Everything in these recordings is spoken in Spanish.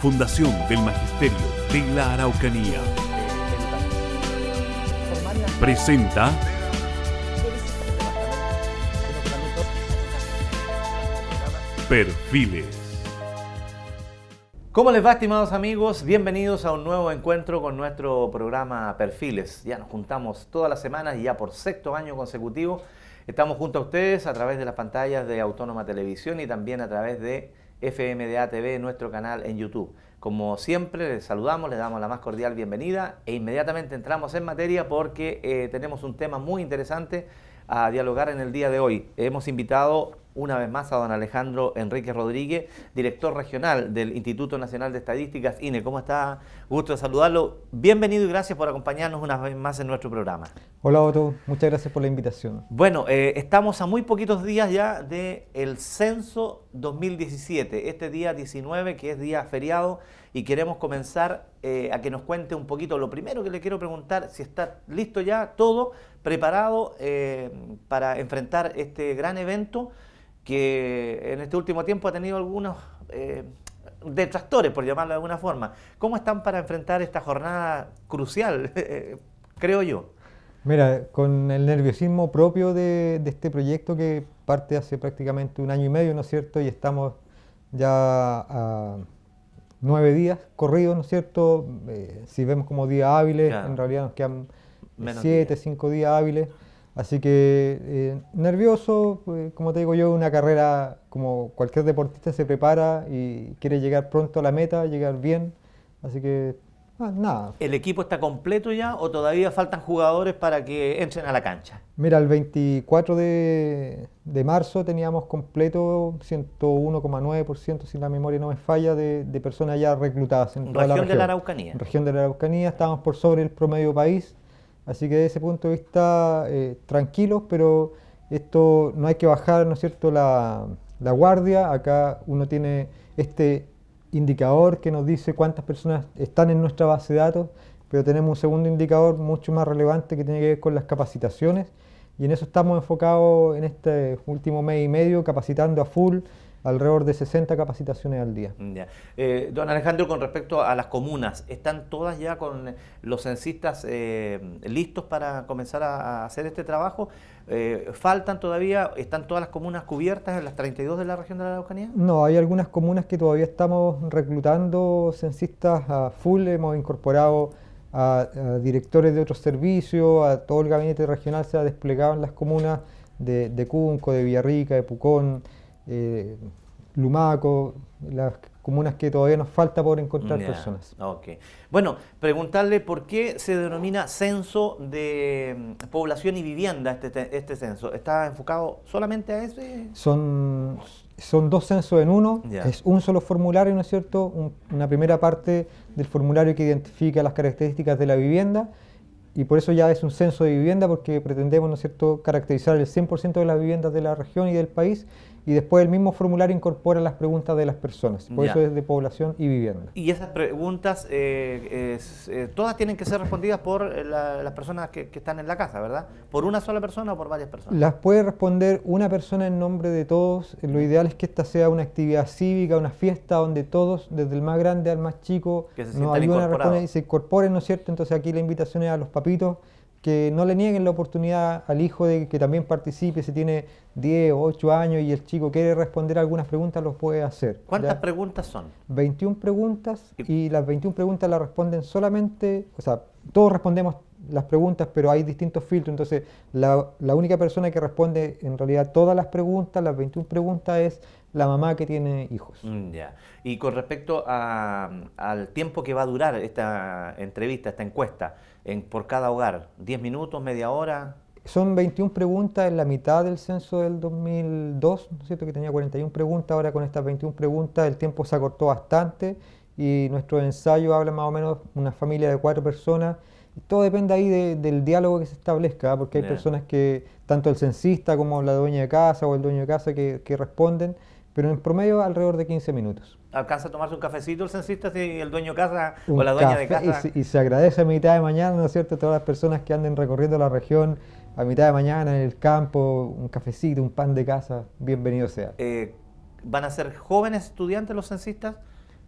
Fundación del Magisterio de la Araucanía. Presenta Perfiles. ¿Cómo les va, estimados amigos? Bienvenidos a un nuevo encuentro con nuestro programa Perfiles. Ya nos juntamos todas las semanas y ya por sexto año consecutivo estamos junto a ustedes a través de las pantallas de Autónoma Televisión y también a través de FMDA TV, nuestro canal en YouTube. Como siempre, les saludamos, les damos la más cordial bienvenida e inmediatamente entramos en materia porque eh, tenemos un tema muy interesante a dialogar en el día de hoy. Hemos invitado una vez más a don Alejandro Enrique Rodríguez, director regional del Instituto Nacional de Estadísticas, INE. ¿Cómo está? Gusto de saludarlo. Bienvenido y gracias por acompañarnos una vez más en nuestro programa. Hola Otto, muchas gracias por la invitación. Bueno, eh, estamos a muy poquitos días ya del censo 2017, este día 19 que es día feriado y queremos comenzar eh, a que nos cuente un poquito. Lo primero que le quiero preguntar, si está listo ya todo, preparado eh, para enfrentar este gran evento que en este último tiempo ha tenido algunos detractores, por llamarlo de alguna forma. ¿Cómo están para enfrentar esta jornada crucial, creo yo? Mira, con el nerviosismo propio de, este proyecto que parte hace prácticamente un año y medio, ¿no es cierto? Y estamos ya a nueve días corridos, ¿no es cierto? Eh, si vemos como días hábiles, en realidad nos quedan siete, cinco días hábiles. Así que eh, nervioso, pues, como te digo yo, una carrera como cualquier deportista se prepara y quiere llegar pronto a la meta, llegar bien. Así que Ah, nada. ¿El equipo está completo ya o todavía faltan jugadores para que entren a la cancha? Mira, el 24 de, marzo teníamos completo 101,9%, si la memoria no me falla, de, personas ya reclutadas en la región. de la Araucanía. Región de la Araucanía, estábamos por sobre el promedio país, así que desde ese punto de vista, eh, tranquilos, pero esto no hay que bajar, ¿no es cierto?, la, la guardia. Acá uno tiene este indicador que nos dice cuántas personas están en nuestra base de datos, pero tenemos un segundo indicador mucho más relevante que tiene que ver con las capacitaciones y en eso estamos enfocados en este último mes y medio, capacitando a full, alrededor de 60 capacitaciones al día. Eh, don Alejandro, con respecto a las comunas, ¿están todas ya con los censistas eh, listos para comenzar a, hacer este trabajo? Eh, ¿Faltan todavía? ¿Están todas las comunas cubiertas en las 32 de la región de la Araucanía? No, hay algunas comunas que todavía estamos reclutando censistas a full, hemos incorporado a, directores de otros servicios, a todo el gabinete regional se ha desplegado en las comunas de, de Cunco, de Villarrica, de Pucón, eh, lumaco, las comunas que todavía nos falta por encontrar personas. Okay. Bueno, preguntarle por qué se denomina censo de mm, población y vivienda este, este, censo. ¿Está enfocado solamente a eso? Son, son dos censos en uno, es un solo formulario, ¿no es cierto? una primera parte del formulario que identifica las características de la vivienda y por eso ya es un censo de vivienda porque pretendemos, ¿no es cierto?, caracterizar el 100% de las viviendas de la región y del país y después el mismo formulario incorpora las preguntas de las personas. Por eso es de población y vivienda. Y esas preguntas, eh, eh, todas tienen que ser respondidas por eh, las personas que, están en la casa, ¿verdad? ¿Por una sola persona o por varias personas? Las puede responder una persona en nombre de todos. Lo ideal es que esta sea una actividad cívica, una fiesta donde todos, desde el más grande al más chico, que se se incorporen, ¿no es cierto? Entonces aquí la invitación es a los papitos que no le nieguen la oportunidad al hijo de que también participe, si tiene 10 o 8 años y el chico quiere responder algunas preguntas, los puede hacer. ¿Cuántas preguntas son? 21 preguntas y las 21 preguntas las responden solamente, o sea, todos respondemos las preguntas, pero hay distintos filtros, entonces la, la única persona que responde en realidad todas las preguntas, las 21 preguntas, es la mamá que tiene hijos. Mm, ya. Y con respecto al tiempo que va a durar esta entrevista, esta encuesta, en, por cada hogar? ¿10 minutos, media hora? Son 21 preguntas en la mitad del censo del 2002, ¿no es cierto? que tenía 41 preguntas, ahora con estas 21 preguntas el tiempo se acortó bastante y nuestro ensayo habla más o menos una familia de cuatro personas. Todo depende ahí del diálogo que se establezca, ¿ah? porque hay personas que, tanto el censista como la dueña de casa o el dueño de casa, que, que responden, pero en promedio alrededor de 15 minutos alcanza a tomarse un cafecito el censista y el dueño de casa o la dueña de casa. Y se, agradece a mitad de mañana, ¿no es cierto?, todas las personas que anden recorriendo la región a mitad de mañana en el campo, un cafecito, un pan de casa, bienvenido sea. Eh, ¿Van a ser jóvenes estudiantes los censistas?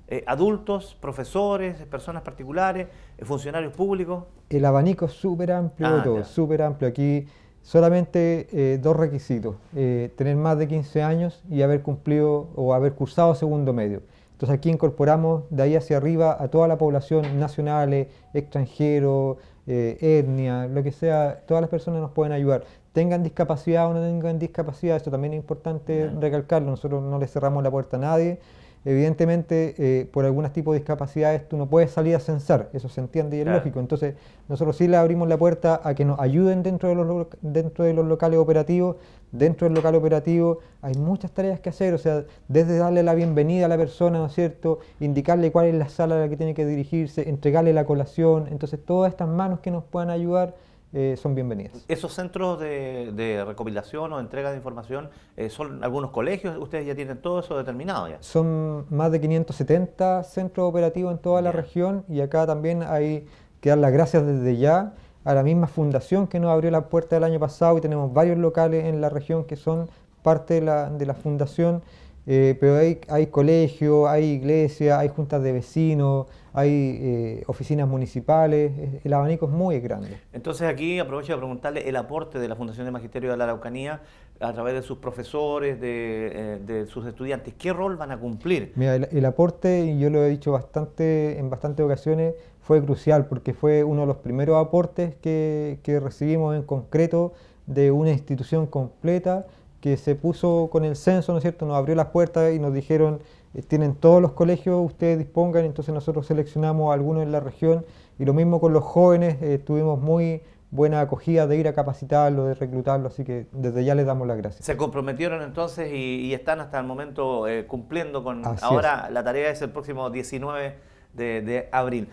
Eh, adultos, profesores, personas particulares, eh, funcionarios públicos. El abanico es súper amplio, ah, todo, súper amplio. Aquí solamente eh, dos requisitos, eh, tener más de 15 años y haber cumplido o haber cursado segundo medio. Entonces aquí incorporamos de ahí hacia arriba a toda la población nacional, extranjero, eh, etnia, lo que sea, todas las personas nos pueden ayudar. Tengan discapacidad o no tengan discapacidad, esto también es importante recalcarlo, nosotros no le cerramos la puerta a nadie. Evidentemente, eh, por algún tipos de discapacidades tú no puedes salir a censar, eso se entiende y es lógico. Entonces, nosotros sí le abrimos la puerta a que nos ayuden dentro de, los, dentro de los locales operativos. Dentro del local operativo hay muchas tareas que hacer, o sea, desde darle la bienvenida a la persona, ¿no es cierto? Indicarle cuál es la sala a la que tiene que dirigirse, entregarle la colación. Entonces, todas estas manos que nos puedan ayudar eh, son bienvenidas. ¿Esos centros de, recopilación o entrega de información eh, son algunos colegios? ¿Ustedes ya tienen todo eso determinado? ya? Son más de 570 centros operativos en toda la región y acá también hay que dar las gracias desde ya a la misma fundación que nos abrió la puerta el año pasado y tenemos varios locales en la región que son parte de la, de la fundación. Eh, pero hay, colegios, hay iglesia, hay juntas de vecinos, hay eh, oficinas municipales, el abanico es muy grande. Entonces aquí aprovecho de preguntarle el aporte de la Fundación de Magisterio de la Araucanía a través de sus profesores, de, eh, sus estudiantes, ¿qué rol van a cumplir? Mira, el, aporte, y yo lo he dicho bastante, en bastantes ocasiones, fue crucial porque fue uno de los primeros aportes que recibimos en concreto de una institución completa que se puso con el censo, ¿no es cierto? Nos abrió las puertas y nos dijeron, eh, tienen todos los colegios, ustedes dispongan, entonces nosotros seleccionamos algunos en la región y lo mismo con los jóvenes, eh, tuvimos muy buena acogida de ir a capacitarlos, de reclutarlos, así que desde ya les damos las gracias. Se comprometieron entonces y, están hasta el momento eh, cumpliendo con... ahora la tarea es el próximo 19 de abril.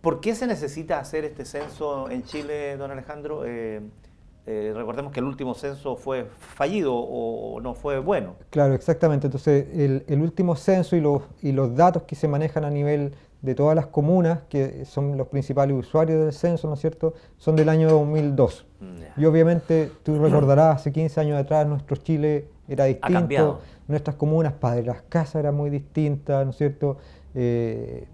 ¿Por qué se necesita hacer este censo en Chile, don Alejandro? Eh, recordemos que el último censo fue fallido o no fue bueno. Claro, exactamente. Entonces, el, último censo y los, y los datos que se manejan a nivel de todas las comunas, que son los principales usuarios del censo, ¿no es cierto?, son del año 2002. Y obviamente, tú recordarás, hace 15 años atrás, nuestro Chile era distinto, nuestras comunas, Padre Las Casas era muy distinta, ¿no es cierto? Eh,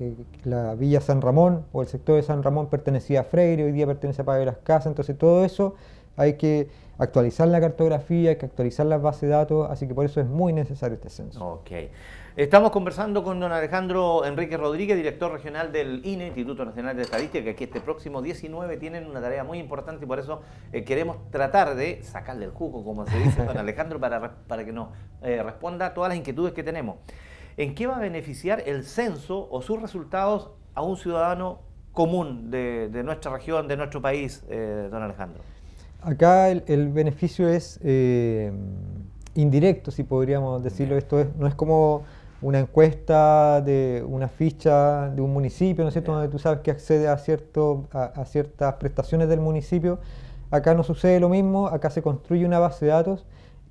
que eh, la Villa San Ramón o el sector de San Ramón pertenecía a Freire, hoy día pertenece a Pablo de Casas, entonces todo eso hay que actualizar la cartografía, hay que actualizar las bases de datos, así que por eso es muy necesario este censo. Ok. Estamos conversando con don Alejandro Enrique Rodríguez, director regional del INE, Instituto Nacional de Estadística, que aquí este próximo 19 tienen una tarea muy importante y por eso eh, queremos tratar de sacarle el jugo, como se dice, don Alejandro, para, para que nos eh, responda a todas las inquietudes que tenemos. ¿en qué va a beneficiar el censo o sus resultados a un ciudadano común de, nuestra región, de nuestro país, eh, don Alejandro? Acá el, beneficio es eh, indirecto, si podríamos decirlo. Esto no es como una encuesta de una ficha de un municipio, ¿no es cierto?, donde tú sabes que accede a, cierto, a, ciertas prestaciones del municipio. Acá no sucede lo mismo, acá se construye una base de datos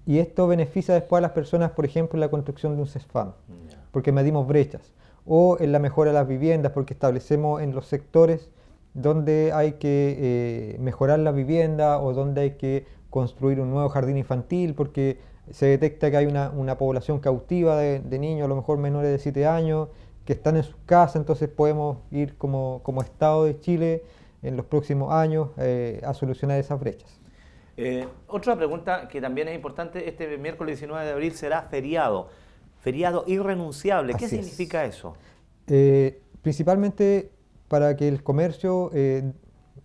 y esto beneficia después a las personas, por ejemplo, en la construcción de un CESFAM porque medimos brechas, o en la mejora de las viviendas, porque establecemos en los sectores donde hay que eh, mejorar la vivienda o donde hay que construir un nuevo jardín infantil, porque se detecta que hay una, población cautiva de, niños, a lo mejor menores de 7 años, que están en sus casas, entonces podemos ir como, Estado de Chile en los próximos años eh, a solucionar esas brechas. Eh, otra pregunta que también es importante, este miércoles 19 de abril será feriado feriado irrenunciable. ¿Qué significa eso? Eh, principalmente para que el comercio eh,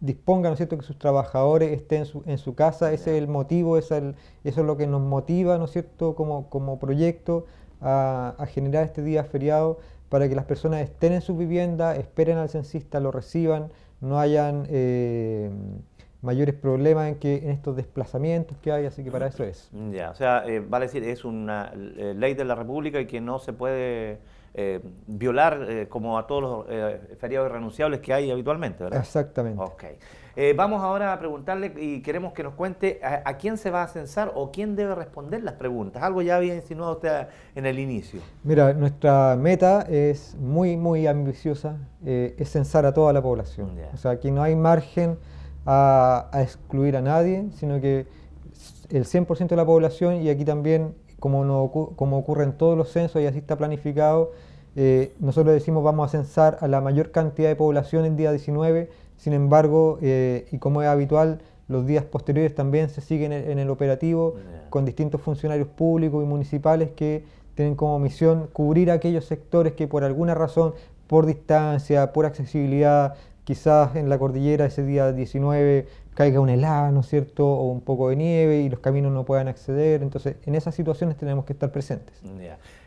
disponga, ¿no es cierto?, que sus trabajadores estén en su, casa, ese es el motivo, es eso es lo que nos motiva, ¿no es cierto?, como, como proyecto a, generar este día feriado para que las personas estén en su vivienda, esperen al censista, lo reciban, no hayan... Eh, mayores problemas en, que, en estos desplazamientos que hay, así que para eso es. Ya, o sea, eh, vale decir, es una eh, ley de la República y que no se puede eh, violar como a todos los feriados irrenunciables que hay habitualmente, ¿verdad? Exactamente. Ok. vamos ahora a preguntarle y queremos que nos cuente a, quién se va a censar o quién debe responder las preguntas. Algo ya había insinuado usted en el inicio. Mira, nuestra meta es muy, muy ambiciosa, es censar a toda la población. O sea, aquí no hay margen a, excluir a nadie, sino que el 100% de la población, y aquí también, como, ocurre en todos los censos y así está planificado, eh, nosotros decimos vamos a censar a la mayor cantidad de población el día 19, sin embargo, eh, y como es habitual, los días posteriores también se siguen en el, operativo con distintos funcionarios públicos y municipales que tienen como misión cubrir aquellos sectores que por alguna razón, por distancia, por accesibilidad, quizás en la cordillera ese día 19 caiga un helado, ¿no es cierto?, o un poco de nieve y los caminos no puedan acceder. Entonces, en esas situaciones tenemos que estar presentes.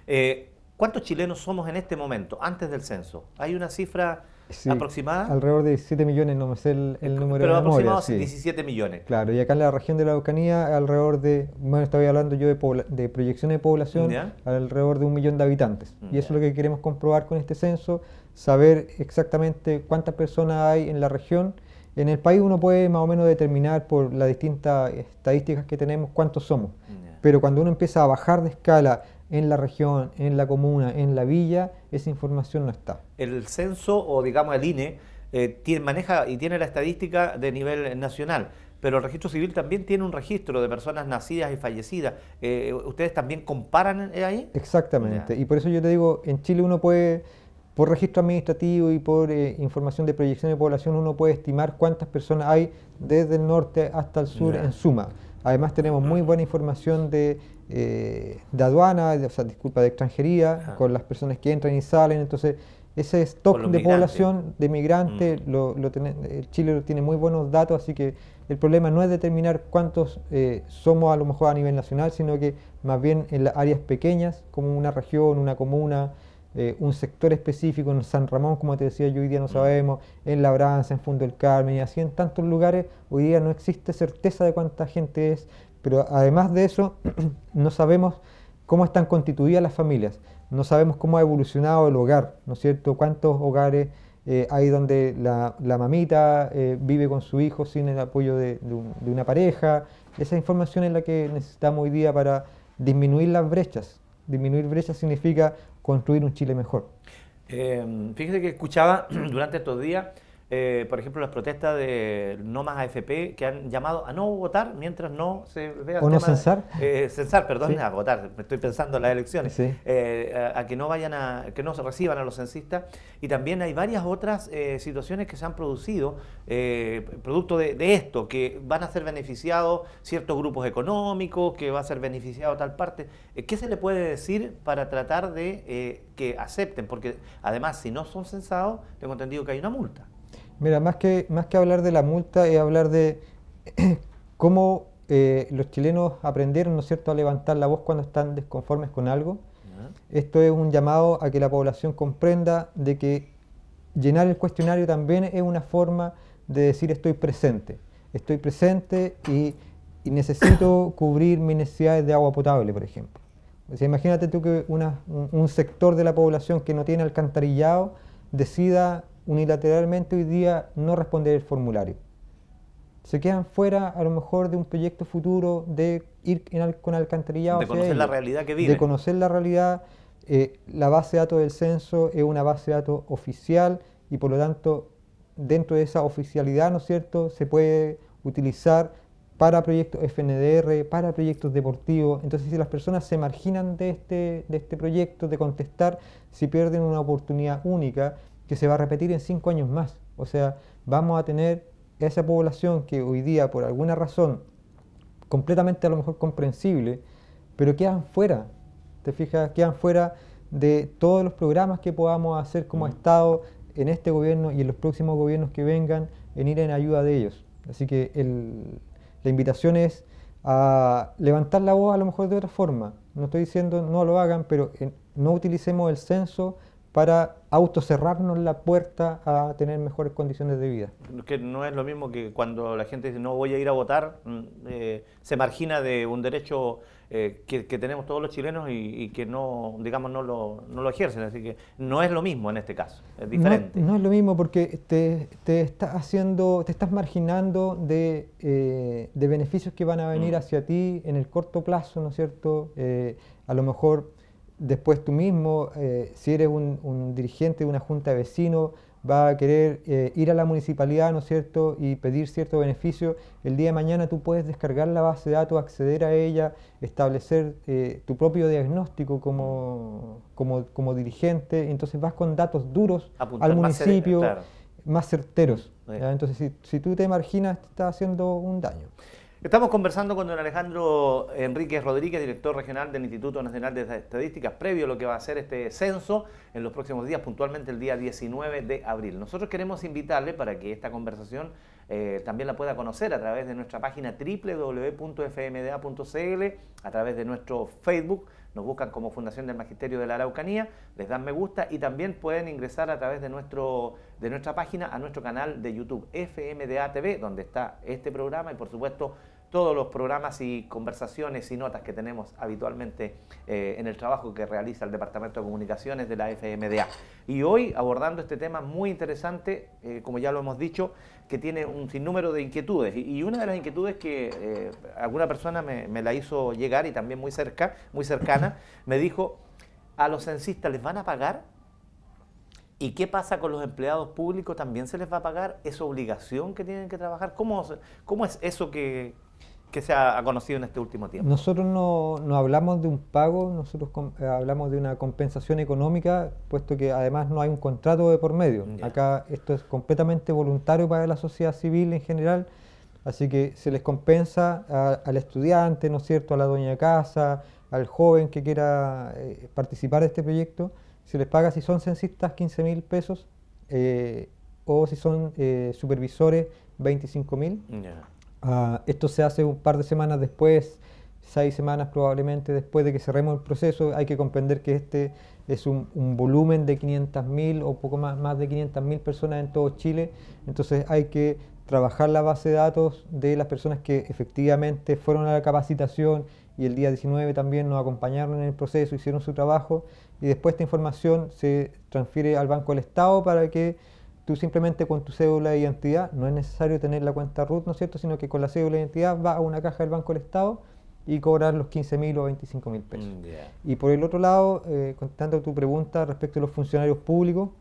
Eh, ¿Cuántos chilenos somos en este momento, antes del censo? ¿Hay una cifra aproximada? Alrededor de 17 millones, no me sé el, el eh, número Pero de 17 millones. Claro, y acá en la región de la Araucanía, alrededor de, bueno, estaba hablando yo de, de proyecciones de población, alrededor de un millón de habitantes. Mm, y eso es lo que queremos comprobar con este censo saber exactamente cuántas personas hay en la región. En el país uno puede más o menos determinar por las distintas estadísticas que tenemos cuántos somos, pero cuando uno empieza a bajar de escala en la región, en la comuna, en la villa, esa información no está. El censo o digamos el INE eh, tiene, maneja y tiene la estadística de nivel nacional, pero el registro civil también tiene un registro de personas nacidas y fallecidas. Eh, ¿Ustedes también comparan eh, ahí? Exactamente, y por eso yo te digo, en Chile uno puede por registro administrativo y por eh, información de proyección de población uno puede estimar cuántas personas hay desde el norte hasta el sur en suma. Además tenemos muy buena información de, eh, aduana, o sea, disculpa, de extranjería, con las personas que entran y salen. Entonces, ese stock de población de migrantes, lo, lo eh, Chile tiene muy buenos datos, así que el problema no es determinar cuántos somos a lo mejor a nivel nacional, sino que más bien en las áreas pequeñas, como una región, una comuna, eh, un sector específico en San Ramón, como te decía yo, hoy día no mm. sabemos, en Labranza, en Fundo del Carmen y así en tantos lugares, hoy día no existe certeza de cuánta gente es, pero además de eso, no sabemos cómo están constituidas las familias, no sabemos cómo ha evolucionado el hogar, ¿no es cierto? Cuántos hogares eh, hay donde la, mamita eh, vive con su hijo sin el apoyo de, de una pareja. Esa información es la que necesitamos hoy día para disminuir las brechas, disminuir brechas significa construir un Chile mejor. Em, fíjese que escuchaba durante estos días eh, por ejemplo, las protestas de no más AFP que han llamado a no votar mientras no se vea... O no censar. Eh, censar, perdón, a votar, me estoy pensando en las elecciones, eh, a, que no vayan a, que no se reciban a los censistas. Y también hay varias otras situaciones que se han producido producto de, de, esto, que van a ser beneficiados ciertos grupos económicos, que va a ser beneficiado tal parte. ¿Qué se le puede decir para tratar de que acepten? Porque además, si no son censados, tengo entendido que hay una multa. Mira, más que, más que hablar de la multa, es hablar de cómo eh, los chilenos aprendieron, ¿no es cierto?, a levantar la voz cuando están desconformes con algo. Esto es un llamado a que la población comprenda de que llenar el cuestionario también es una forma de decir estoy presente. Estoy presente y, necesito cubrir mis necesidades de agua potable, por ejemplo. imagínate tú que un, sector de la población que no tiene alcantarillado decida unilateralmente hoy día no responder el formulario. Se quedan fuera a lo mejor de un proyecto futuro de ir con alcantarillado. De conocer la realidad que eh, vive De conocer la realidad. la base de datos del censo es una base de datos oficial y por lo tanto dentro de esa oficialidad, ¿no es cierto?, se puede utilizar para proyectos FNDR, para proyectos deportivos. Entonces, si las personas se marginan de este, de este proyecto, de contestar, si pierden una oportunidad única que se va a repetir en cinco años más. O sea, vamos a tener esa población que hoy día, por alguna razón, completamente a lo mejor comprensible, pero quedan fuera, te fijas, quedan fuera de todos los programas que podamos hacer como mm. Estado en este gobierno y en los próximos gobiernos que vengan en ir en ayuda de ellos. Así que la invitación es a levantar la voz a lo mejor de otra forma. No estoy diciendo no lo hagan, pero no utilicemos el censo para autocerrarnos la puerta a tener mejores condiciones de vida. Que no es lo mismo que cuando la gente dice no voy a ir a votar, mm, eh, se margina de un derecho eh, que, tenemos todos los chilenos y, que no, digamos, no lo, no lo, ejercen. Así que no es lo mismo en este caso, es diferente. No, es lo mismo porque te, te estás haciendo, te estás marginando eh, de, beneficios que van a venir mm. hacia ti en el corto plazo, ¿no es cierto? a lo mejor después tú mismo, eh, si eres un, dirigente de una junta de vecinos, va a querer eh, ir a la municipalidad, ¿no es cierto?, y pedir cierto beneficio, el día de mañana tú puedes descargar la base de datos, acceder a ella, establecer eh, tu propio diagnóstico como, dirigente, entonces vas con datos duros al municipio, más, certeros. Entonces, si, tú te marginas, te estás haciendo un daño. Estamos conversando con don Alejandro Enríquez Rodríguez, director regional del Instituto Nacional de Estadísticas, previo a lo que va a ser este censo en los próximos días, puntualmente el día 19 de abril. Nosotros queremos invitarle para que esta conversación eh, también la pueda conocer a través de nuestra página www.fmda.cl, a través de nuestro Facebook, nos buscan como Fundación del Magisterio de la Araucanía, les dan me gusta y también pueden ingresar a través de, nuestro, de nuestra página a nuestro canal de YouTube FMDA TV, donde está este programa y por supuesto todos los programas y conversaciones y notas que tenemos habitualmente eh, en el trabajo que realiza el Departamento de Comunicaciones de la FMDA. Y hoy abordando este tema muy interesante, eh, como ya lo hemos dicho, que tiene un sinnúmero de inquietudes. Y, una de las inquietudes que eh, alguna persona me, la hizo llegar y también muy cerca, muy cercana, me dijo, ¿a los censistas les van a pagar? ¿Y qué pasa con los empleados públicos? ¿También se les va a pagar? esa obligación que tienen que trabajar? ¿Cómo, cómo es eso que, que se ha, conocido en este último tiempo. Nosotros no, no hablamos de un pago, nosotros eh, hablamos de una compensación económica, puesto que además no hay un contrato de por medio. Acá esto es completamente voluntario para la sociedad civil en general, así que se les compensa al estudiante, ¿no es cierto?, a la doña de casa, al joven que quiera eh, participar de este proyecto, se les paga si son censistas 15 mil pesos eh, o si son supervisores 25 mil. Ah, esto se hace un par de semanas después, seis semanas probablemente después de que cerremos el proceso. Hay que comprender que este es un, volumen de 500.000 o poco más, más de 500.000 personas en todo Chile. Entonces hay que trabajar la base de datos de las personas que efectivamente fueron a la capacitación y el día 19 también nos acompañaron en el proceso, hicieron su trabajo y después esta información se transfiere al Banco del Estado para que Tú simplemente con tu cédula de identidad, no es necesario tener la cuenta RUT, ¿no es cierto? Sino que con la cédula de identidad va a una caja del Banco del Estado y cobrar los 15.000 o 25.000 pesos. Mm, y por el otro lado, eh, contestando tu pregunta respecto a los funcionarios públicos,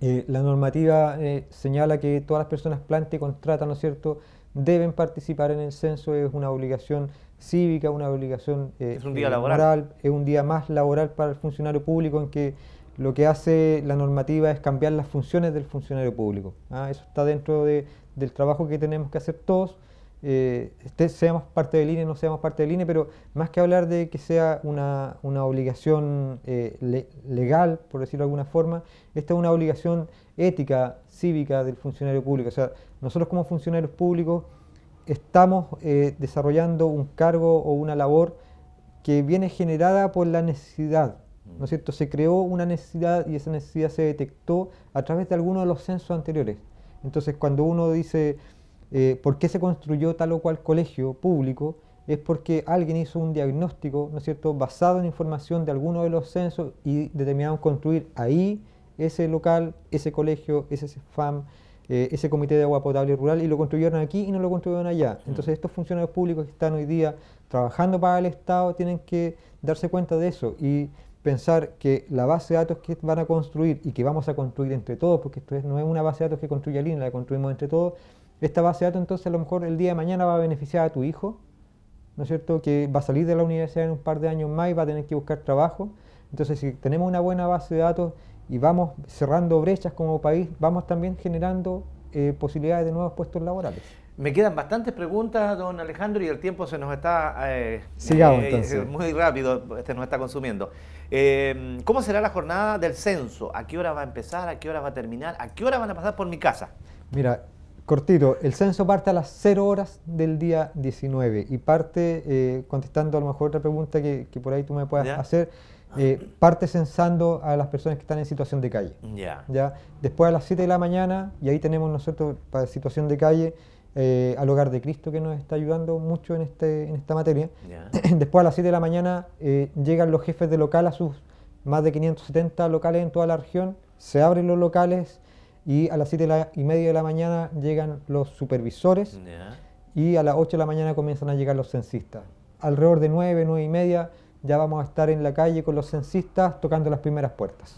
eh, la normativa eh, señala que todas las personas plante y contratan, ¿no es cierto?, deben participar en el censo, es una obligación cívica, una obligación eh, un día laboral, es un día más laboral para el funcionario público en que lo que hace la normativa es cambiar las funciones del funcionario público. ¿ah? Eso está dentro del trabajo que tenemos que hacer todos, eh, este, seamos parte de del INE, no seamos parte del INE, pero más que hablar de que sea una, obligación eh, legal, por decirlo de alguna forma, esta es una obligación ética, cívica del funcionario público. O sea, nosotros como funcionarios públicos estamos eh, desarrollando un cargo o una labor que viene generada por la necesidad, Mm. ¿no cierto? Se creó una necesidad y esa necesidad se detectó a través de alguno de los censos anteriores. Entonces, cuando uno dice eh, por qué se construyó tal o cual colegio público, es porque alguien hizo un diagnóstico, ¿no es cierto?, basado en información de alguno de los censos y determinaron construir ahí ese local, ese colegio, ese FAM, eh, ese comité de agua potable rural y lo construyeron aquí y no lo construyeron allá. Entonces, estos funcionarios públicos que están hoy día trabajando para el Estado tienen que darse cuenta de eso y pensar que la base de datos que van a construir y que vamos a construir entre todos, porque esto no es una base de datos que construye alguien, la construimos entre todos, esta base de datos entonces a lo mejor el día de mañana va a beneficiar a tu hijo, ¿no es cierto?, que va a salir de la universidad en un par de años más y va a tener que buscar trabajo. Entonces, si tenemos una buena base de datos y vamos cerrando brechas como país, vamos también generando eh, posibilidades de nuevos puestos laborales. Me quedan bastantes preguntas, don Alejandro, y el tiempo se nos está eh, Sigamos, eh, muy rápido, se este, nos está consumiendo. Em, ¿Cómo será la jornada del censo? ¿A qué hora va a empezar? ¿A qué hora va a terminar? ¿A qué hora van a pasar por mi casa? Mira, cortito, el censo parte a las 0 horas del día 19 y parte, eh, contestando a lo mejor otra pregunta que, por ahí tú me puedas hacer, eh, parte censando a las personas que están en situación de calle. Ya. ¿Ya? Después a las 7 de la mañana, y ahí tenemos nosotros para situación de calle, eh, al hogar de Cristo que nos está ayudando mucho en, este, esta materia. Después a las 7 de la mañana eh, llegan los jefes de local a sus más de 570 locales en toda la región, se abren los locales y a las 7 y media de la mañana llegan los supervisores y a las 8 de la mañana comienzan a llegar los censistas. Alrededor de 9, 9 y media ya vamos a estar en la calle con los censistas tocando las primeras puertas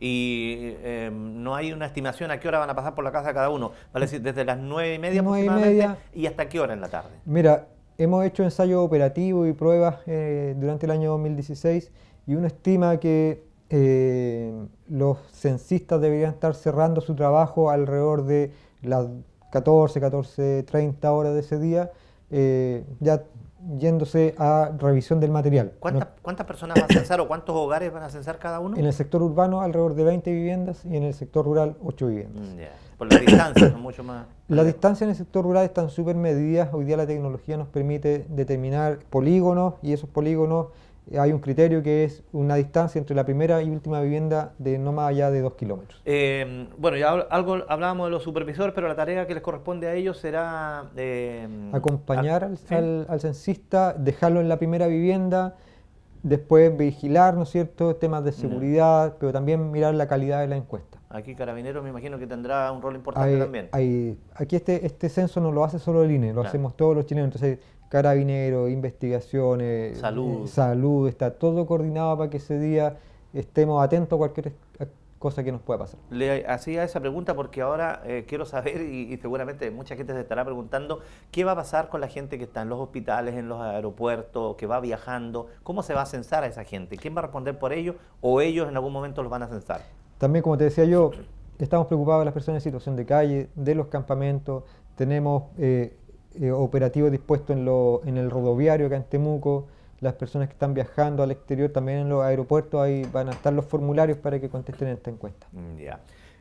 y em, no hay una estimación a qué hora van a pasar por la casa cada uno. Vale decir, desde las nueve y media aproximadamente y, y hasta qué hora en la tarde. Mira, hemos hecho ensayo operativo y pruebas eh, durante el año 2016 y uno estima que eh, los censistas deberían estar cerrando su trabajo alrededor de las 14, 14, 30 horas de ese día. Eh, ya yéndose a revisión del material. ¿Cuántas, personas van a censar o cuántos hogares van a censar cada uno? En el sector urbano alrededor de 20 viviendas y en el sector rural 8 viviendas. Mm, Por la distancia? son mucho más. Las distancias en el sector rural están súper medidas. Hoy día la tecnología nos permite determinar polígonos y esos polígonos hay un criterio que es una distancia entre la primera y última vivienda de no más allá de dos kilómetros. Eh, bueno, ya algo hablábamos de los supervisores, pero la tarea que les corresponde a ellos será... Eh, Acompañar al, censista, dejarlo en la primera vivienda, después vigilar, ¿no es cierto?, temas de mm. seguridad, pero también mirar la calidad de la encuesta. Aquí Carabineros me imagino que tendrá un rol importante también. aquí este, este censo no lo hace solo el INE, lo hacemos todos los chilenos, entonces Carabineros, investigaciones, salud. Eh, salud, está todo coordinado para que ese día estemos atentos a cualquier cosa que nos pueda pasar. Le hacía esa pregunta porque ahora eh, quiero saber, y, seguramente mucha gente se estará preguntando, ¿qué va a pasar con la gente que está en los hospitales, en los aeropuertos, que va viajando? ¿Cómo se va a censar a esa gente? ¿Quién va a responder por ellos o ellos en algún momento los van a censar? También, como te decía yo, estamos preocupados de las personas en situación de calle, de los campamentos, tenemos eh, eh, operativo dispuesto en, lo, en el rodoviario acá en Temuco, las personas que están viajando al exterior, también en los aeropuertos, ahí van a estar los formularios para que contesten esta encuesta. Mm,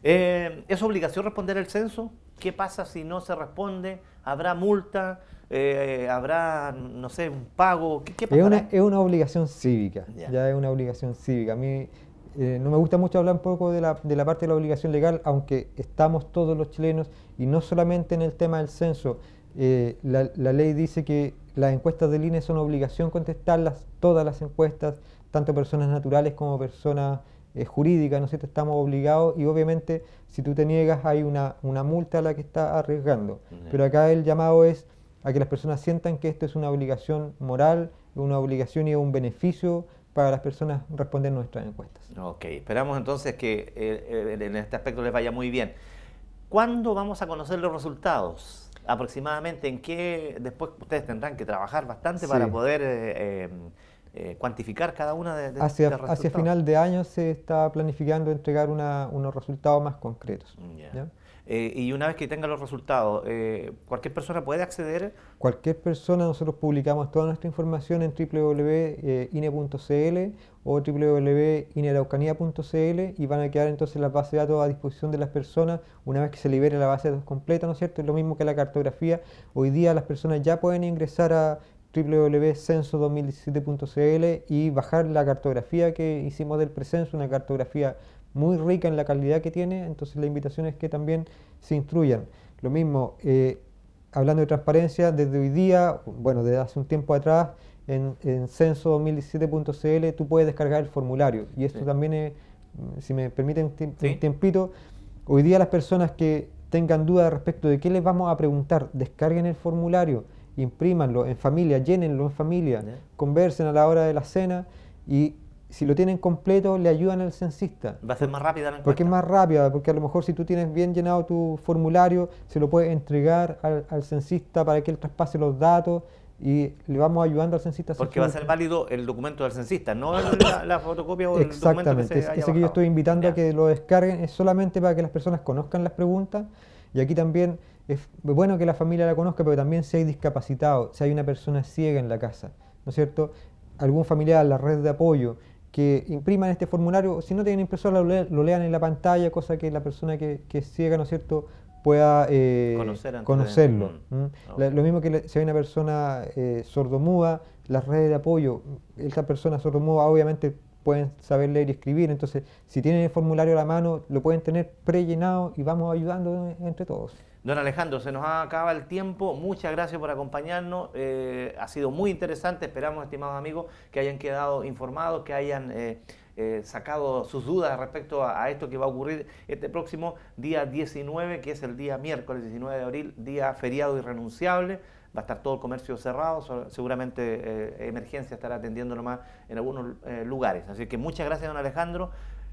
eh, ¿Es obligación responder el censo? ¿Qué pasa si no se responde? ¿Habrá multa? Eh, ¿Habrá, no sé, un pago? es, una, obligación cívica, ya. es una obligación cívica. A mí no me gusta mucho hablar un poco de la, de la parte de la obligación legal, aunque estamos todos los chilenos, y no solamente en el tema del censo, eh, la, ley dice que las encuestas del INE son obligación contestarlas, todas las encuestas, tanto personas naturales como personas eh, jurídicas, ¿no es cierto? Estamos obligados y obviamente si tú te niegas hay una, multa a la que está arriesgando. Pero acá el llamado es a que las personas sientan que esto es una obligación moral, una obligación y un beneficio para las personas responder nuestras encuestas. Ok, esperamos entonces que eh, en este aspecto les vaya muy bien. ¿Cuándo vamos a conocer los resultados? aproximadamente en qué después ustedes tendrán que trabajar bastante para poder eh, eh, eh, cuantificar cada una de, las hacia, hacia final de año se está planificando entregar unos resultados más concretos. Eh, y una vez que tenga los resultados, eh, ¿cualquier persona puede acceder? Cualquier persona, nosotros publicamos toda nuestra información en www.ine.cl o www.inearaucanía.cl y van a quedar entonces las bases de datos a disposición de las personas una vez que se libere la base de datos completa, ¿no es cierto? Es lo mismo que la cartografía. Hoy día las personas ya pueden ingresar a www.censo2017.cl y bajar la cartografía que hicimos del presenso, una cartografía muy rica en la calidad que tiene, entonces la invitación es que también se instruyan. Lo mismo, eh, hablando de transparencia, desde hoy día, bueno, desde hace un tiempo atrás, en, censo2017.cl tú puedes descargar el formulario. Y esto también mm, si me permiten un tiempito, hoy día las personas que tengan dudas respecto de qué les vamos a preguntar, descarguen el formulario, imprímanlo en familia, llénenlo en familia, conversen a la hora de la cena y si lo tienen completo, le ayudan al censista. Va a ser más rápida la encuesta. Porque es más rápida, porque a lo mejor si tú tienes bien llenado tu formulario, se lo puedes entregar al, censista para que él traspase los datos y le vamos ayudando al censista. Porque va a ser válido el documento del censista, no la, fotocopia o el Exactamente. documento que Ese que yo estoy invitando a que lo descarguen es solamente para que las personas conozcan las preguntas y aquí también es bueno que la familia la conozca, pero también si hay discapacitado, si hay una persona ciega en la casa, ¿no es cierto? Algún familiar, la red de apoyo, que impriman este formulario, si no tienen impresora lo, lean en la pantalla, cosa que la persona que, que ciega, ¿no es cierto?, pueda eh, conocerlo. ¿Mm? Ah, lo mismo que si hay una persona eh, sordomuda, las redes de apoyo, esta persona sordomuda obviamente pueden saber leer y escribir, entonces si tienen el formulario a la mano, lo pueden tener prellenado y vamos ayudando entre todos. Don Alejandro, se nos acaba el tiempo. Muchas gracias por acompañarnos. Eh, ha sido muy interesante. Esperamos, estimados amigos, que hayan quedado informados, que hayan eh, eh, sacado sus dudas respecto a, esto que va a ocurrir este próximo día 19, que es el día miércoles 19 de abril, día feriado irrenunciable. Va a estar todo el comercio cerrado, seguramente Emergencia estará atendiendo más en algunos lugares. Así que muchas gracias, don Alejandro.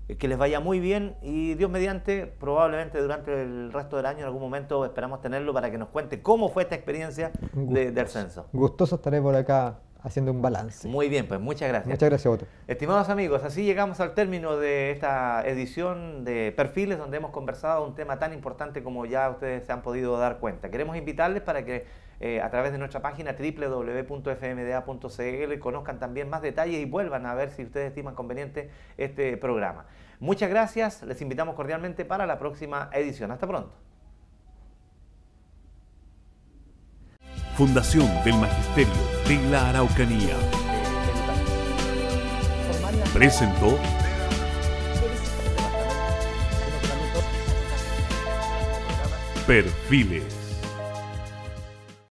Eh, que les vaya muy bien y Dios mediante, probablemente durante el resto del año, en algún momento esperamos tenerlo para que nos cuente cómo fue esta experiencia de, del censo. Gustoso estaré por acá haciendo un balance. Muy bien, pues muchas gracias. Muchas gracias a Estimados amigos, así llegamos al término de esta edición de Perfiles, donde hemos conversado un tema tan importante como ya ustedes se han podido dar cuenta. Queremos invitarles para que eh, a través de nuestra página www.fmda.cl conozcan también más detalles y vuelvan a ver si ustedes estiman conveniente este programa. Muchas gracias, les invitamos cordialmente para la próxima edición. Hasta pronto. Fundación del Magisterio de la Araucanía presentó Perfiles.